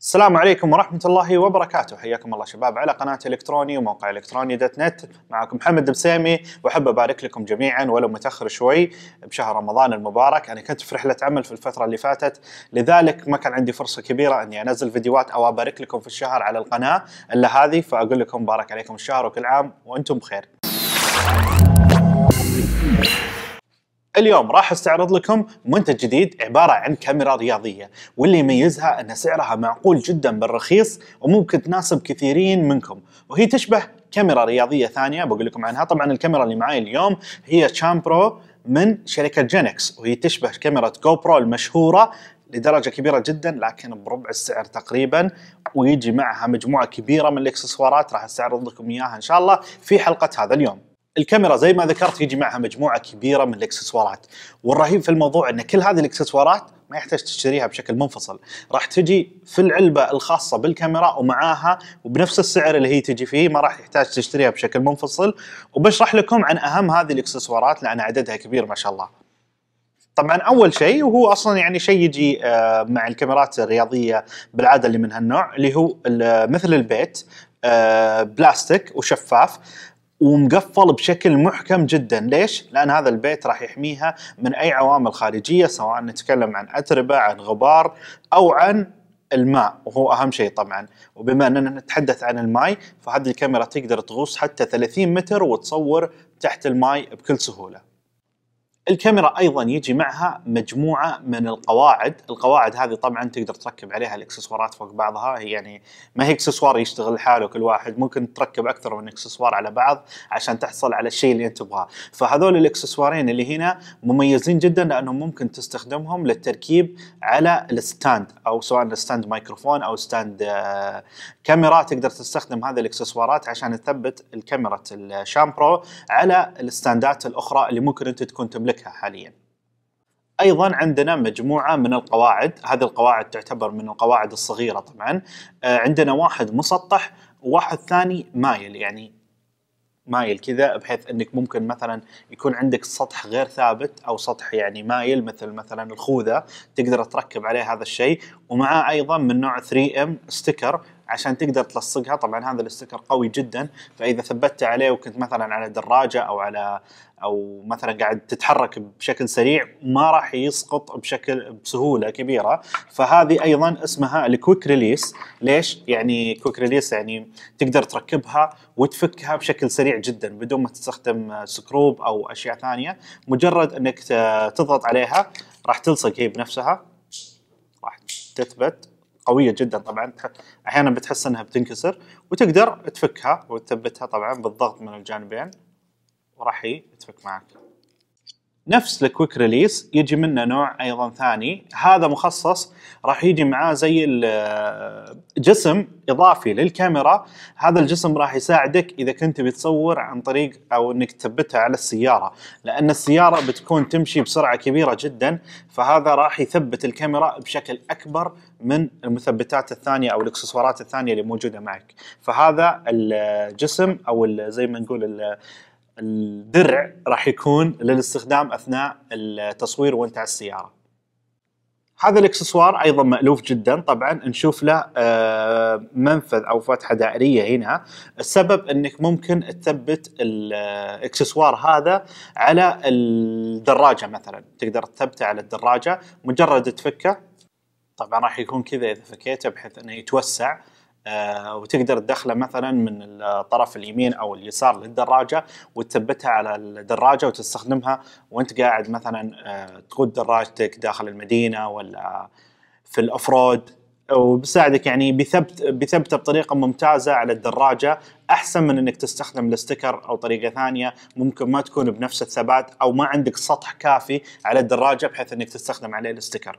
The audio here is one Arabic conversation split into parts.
السلام عليكم ورحمة الله وبركاته حياكم الله شباب على قناة إلكتروني وموقع إلكتروني دوت نت معكم محمد بسامي وأحب أبارك لكم جميعا ولو متأخر شوي بشهر رمضان المبارك أنا كنت في رحلة عمل في الفترة اللي فاتت لذلك ما كان عندي فرصة كبيرة أني أنزل فيديوهات أو أبارك لكم في الشهر على القناة إلا هذه فأقول لكم بارك عليكم الشهر وكل عام وأنتم بخير اليوم راح استعرض لكم منتج جديد عبارة عن كاميرا رياضية واللي يميزها أن سعرها معقول جدا بالرخيص وممكن تناسب كثيرين منكم وهي تشبه كاميرا رياضية ثانية بقول لكم عنها طبعا الكاميرا اللي معي اليوم هي شامبرو من شركة جينكس وهي تشبه كاميرا جو برو المشهورة لدرجة كبيرة جدا لكن بربع السعر تقريبا ويجي معها مجموعة كبيرة من الاكسسوارات راح استعرض لكم إياها إن شاء الله في حلقة هذا اليوم الكاميرا زي ما ذكرت يجي معها مجموعه كبيره من الاكسسوارات والرهيب في الموضوع ان كل هذه الاكسسوارات ما يحتاج تشتريها بشكل منفصل راح تجي في العلبه الخاصه بالكاميرا ومعاها وبنفس السعر اللي هي تجي فيه ما راح يحتاج تشتريها بشكل منفصل وبشرح لكم عن اهم هذه الاكسسوارات لان عددها كبير ما شاء الله طبعا اول شيء وهو اصلا يعني شيء يجي آه، مع الكاميرات الرياضيه بالعاده اللي من هالنوع اللي هو مثل البيت آه، بلاستيك وشفاف ومقفل بشكل محكم جدا ليش؟ لأن هذا البيت راح يحميها من أي عوامل خارجية سواء نتكلم عن أتربة عن غبار أو عن الماء وهو اهم شيء طبعا وبما اننا نتحدث عن الماء فهذه الكاميرا تقدر تغوص حتى 30 متر وتصور تحت الماء بكل سهوله الكاميرا ايضا يجي معها مجموعه من القواعد، القواعد هذه طبعا تقدر تركب عليها الاكسسوارات فوق بعضها هي يعني ما هي اكسسوار يشتغل لحاله كل واحد، ممكن تركب اكثر من اكسسوار على بعض عشان تحصل على الشيء اللي انت تبغاه، فهذول الاكسسوارين اللي هنا مميزين جدا لانهم ممكن تستخدمهم للتركيب على الستاند او سواء ستاند مايكروفون او ستاند آه، كاميرا تقدر تستخدم هذه الاكسسوارات عشان تثبت الكاميرا الشامبرو على الستاندات الاخرى اللي ممكن انت تكون تملكها تملكها حاليا. ايضا عندنا مجموعه من القواعد، هذه القواعد تعتبر من القواعد الصغيره طبعا. آه، عندنا واحد مسطح وواحد ثاني مايل يعني مايل كذا بحيث انك ممكن مثلا يكون عندك سطح غير ثابت او سطح يعني مايل مثل مثلا الخوذه تقدر تركب عليه هذا الشيء ومعاه ايضا من نوع 3 ام ستيكر عشان تقدر تلصقها طبعا هذا الاستيكر قوي جدا فاذا ثبتت عليه وكنت مثلا على دراجه او على او مثلا قاعد تتحرك بشكل سريع ما راح يسقط بشكل بسهوله كبيره فهذه ايضا اسمها الكويك ريليس ليش يعني كويك ريليس يعني تقدر تركبها وتفكها بشكل سريع جدا بدون ما تستخدم سكروب او اشياء ثانيه مجرد انك تضغط عليها راح تلصق هي بنفسها راح تثبت قويه جدا طبعا احيانا بتحس انها بتنكسر وتقدر تفكها وتثبتها طبعا بالضغط من الجانبين وراح تفك معك نفس الكويك ريليس يجي منه نوع ايضا ثاني هذا مخصص راح يجي معاه زي آه، جسم اضافي للكاميرا هذا الجسم راح يساعدك اذا كنت بتصور عن طريق او انك تثبتها على السياره لان السياره بتكون تمشي بسرعه كبيره جدا فهذا راح يثبت الكاميرا بشكل اكبر من المثبتات الثانيه او الاكسسوارات الثانيه اللي موجوده معك فهذا الجسم آه، او زي ما نقول آه، الدرع راح يكون للاستخدام اثناء التصوير وانت على السياره. هذا الاكسسوار ايضا مالوف جدا طبعا نشوف له آه، منفذ او فتحه دائريه هنا السبب انك ممكن تثبت الاكسسوار هذا على الدراجه مثلا تقدر تثبته على الدراجه مجرد تفكه طبعا راح يكون كذا اذا فكيته بحيث انه يتوسع آه، وتقدر تدخله مثلا من الطرف اليمين او اليسار للدراجه وتثبتها على الدراجه وتستخدمها وانت قاعد مثلا آه، تقود دراجتك داخل المدينه ولا في الافرود وبساعدك يعني بثبت بثبته بطريقه ممتازه على الدراجه احسن من انك تستخدم الستيكر او طريقه ثانيه ممكن ما تكون بنفس الثبات او ما عندك سطح كافي على الدراجه بحيث انك تستخدم عليه الستيكر.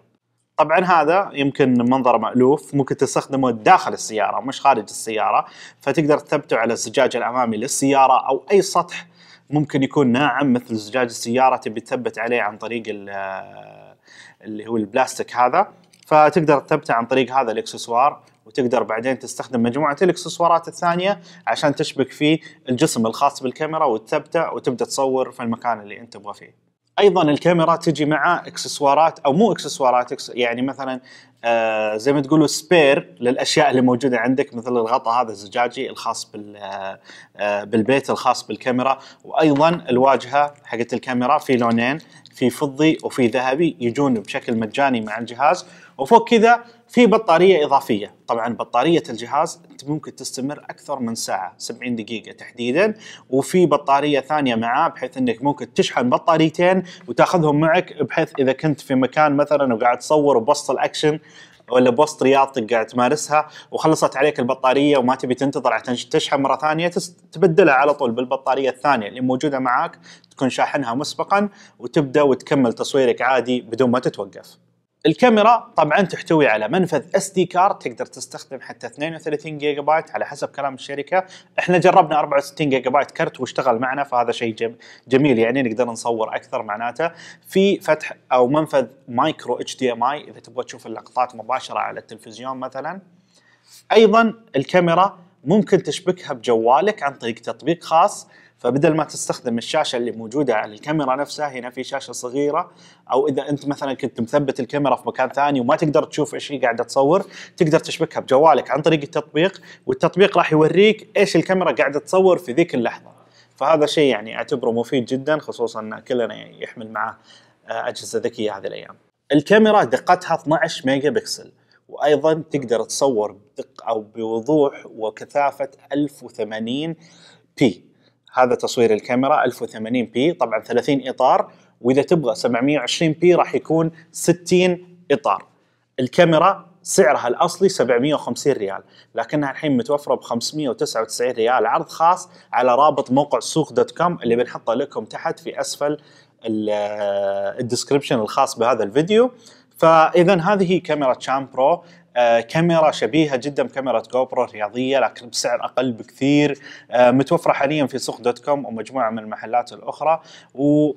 طبعا هذا يمكن منظر مألوف ممكن تستخدمه داخل السيارة مش خارج السيارة فتقدر تثبته على الزجاج الأمامي للسيارة أو أي سطح ممكن يكون ناعم مثل زجاج السيارة تبي تثبت عليه عن طريق اللي هو البلاستيك هذا فتقدر تثبته عن طريق هذا الاكسسوار وتقدر بعدين تستخدم مجموعه الاكسسوارات الثانيه عشان تشبك فيه الجسم الخاص بالكاميرا وتثبته وتبدا تصور في المكان اللي انت تبغى فيه ايضا الكاميرا تجي مع اكسسوارات او مو اكسسوارات يعني مثلا آه زي ما تقولوا سبير للاشياء اللي موجوده عندك مثل الغطاء هذا الزجاجي الخاص بال آه،, آه بالبيت الخاص بالكاميرا وايضا الواجهه حقت الكاميرا في لونين في فضي وفي ذهبي يجون بشكل مجاني مع الجهاز وفوق كذا في بطاريه اضافيه طبعا بطاريه الجهاز ممكن تستمر اكثر من ساعه 70 دقيقه تحديدا وفي بطاريه ثانيه معاه بحيث انك ممكن تشحن بطاريتين وتاخذهم معك بحيث اذا كنت في مكان مثلا وقاعد تصور بوسط الاكشن ولا بوسط رياضتك قاعد تمارسها وخلصت عليك البطاريه وما تبي تنتظر عشان تشحن مره ثانيه تبدلها على طول بالبطاريه الثانيه اللي موجوده معاك تكون شاحنها مسبقا وتبدا وتكمل تصويرك عادي بدون ما تتوقف. الكاميرا طبعا تحتوي على منفذ اس دي كارد تقدر تستخدم حتى 32 جيجا بايت على حسب كلام الشركه احنا جربنا 64 جيجا بايت كرت واشتغل معنا فهذا شيء جميل يعني نقدر نصور اكثر معناته في فتح او منفذ مايكرو اتش دي ام اي اذا تبغى تشوف اللقطات مباشره على التلفزيون مثلا ايضا الكاميرا ممكن تشبكها بجوالك عن طريق تطبيق خاص فبدل ما تستخدم الشاشه اللي موجوده على الكاميرا نفسها هنا في شاشه صغيره او اذا انت مثلا كنت مثبت الكاميرا في مكان ثاني وما تقدر تشوف ايش هي قاعده تصور تقدر تشبكها بجوالك عن طريق التطبيق والتطبيق راح يوريك ايش الكاميرا قاعده تصور في ذيك اللحظه فهذا شيء يعني اعتبره مفيد جدا خصوصا ان كلنا يحمل معه آه، اجهزه ذكيه هذه الايام الكاميرا دقتها 12 ميجا بكسل وايضا تقدر تصور بدقه او بوضوح وكثافه 1080 بي هذا تصوير الكاميرا 1080 بي طبعا 30 اطار واذا تبغى 720 بي راح يكون 60 اطار الكاميرا سعرها الاصلي 750 ريال لكنها الحين متوفره ب 599 ريال عرض خاص على رابط موقع سوق دوت كوم اللي بنحطه لكم تحت في اسفل الديسكربشن الخاص بهذا الفيديو فاذا هذه هي كاميرا شام برو آه، كاميرا شبيهه جدا بكاميرا جوبرو الرياضيه لكن بسعر اقل بكثير آه، متوفره حاليا في سوق دوت كوم ومجموعه من المحلات الاخرى و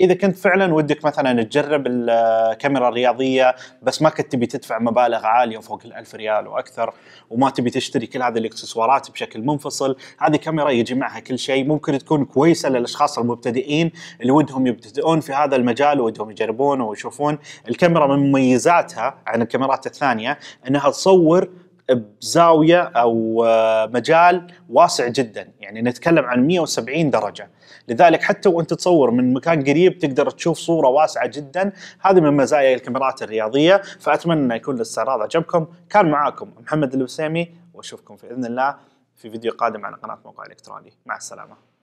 اذا كنت فعلا ودك مثلا تجرب الكاميرا الرياضيه بس ما كنت تبي تدفع مبالغ عاليه فوق ال1000 ريال واكثر وما تبي تشتري كل هذه الاكسسوارات بشكل منفصل هذه كاميرا يجي معها كل شيء ممكن تكون كويسه للاشخاص المبتدئين اللي ودهم يبتدئون في هذا المجال ودهم يجربون ويشوفون الكاميرا من مميزاتها عن الكاميرات الثانيه انها تصور بزاويه او آه، مجال واسع جدا يعني نتكلم عن 170 درجه لذلك حتى وانت تصور من مكان قريب تقدر تشوف صوره واسعه جدا هذه من مزايا الكاميرات الرياضيه فاتمنى ان يكون الاستعراض عجبكم كان معاكم محمد البسيمي واشوفكم باذن الله في فيديو قادم على قناه موقع الكتروني مع السلامه